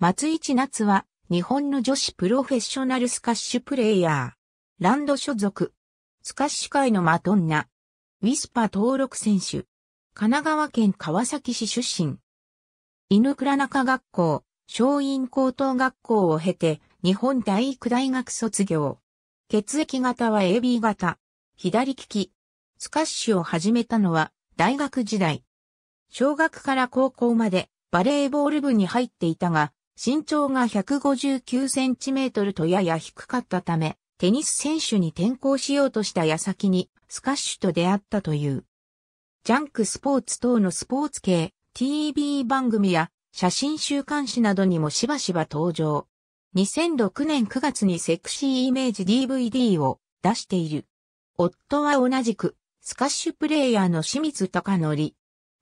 松市夏は、日本の女子プロフェッショナルスカッシュプレイヤー。ランド所属。スカッシュ界のマドンナ。ウィスパ登録選手。神奈川県川崎市出身。犬倉中学校、松陰高等学校を経て、日本体育大学卒業。血液型は AB 型。左利き。スカッシュを始めたのは、大学時代。小学から高校まで、バレーボール部に入っていたが、身長が159センチメートルとやや低かったため、テニス選手に転向しようとした矢先にスカッシュと出会ったという。ジャンクスポーツ等のスポーツ系、TV 番組や写真週刊誌などにもしばしば登場。2006年9月にセクシーイメージ DVD を出している。夫は同じくスカッシュプレイヤーの清水隆則。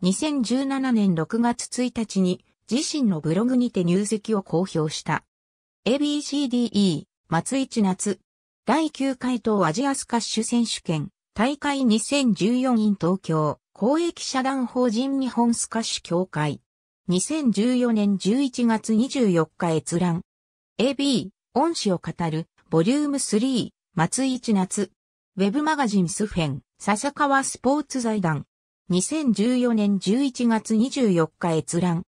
2017年6月1日に自身のブログにて入籍を公表した。ABCDE、松市夏。第9回東アジアスカッシュ選手権、大会2014 i 東京、公益社団法人日本スカッシュ協会。2014年11月24日閲覧。AB、恩師を語る、ボリューム3、松市夏。ウェブマガジンスフェン、笹川スポーツ財団。2014年11月24日閲覧。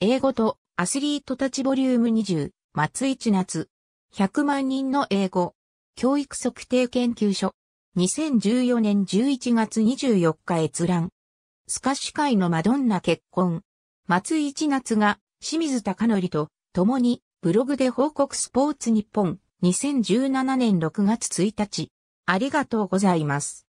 英語とアスリートたちボリューム20、松一夏。100万人の英語。教育測定研究所。2014年11月24日閲覧。スカッシュ界のマドンナ結婚。松一夏が清水貴則と共にブログで報告スポーツ日本2017年6月1日。ありがとうございます。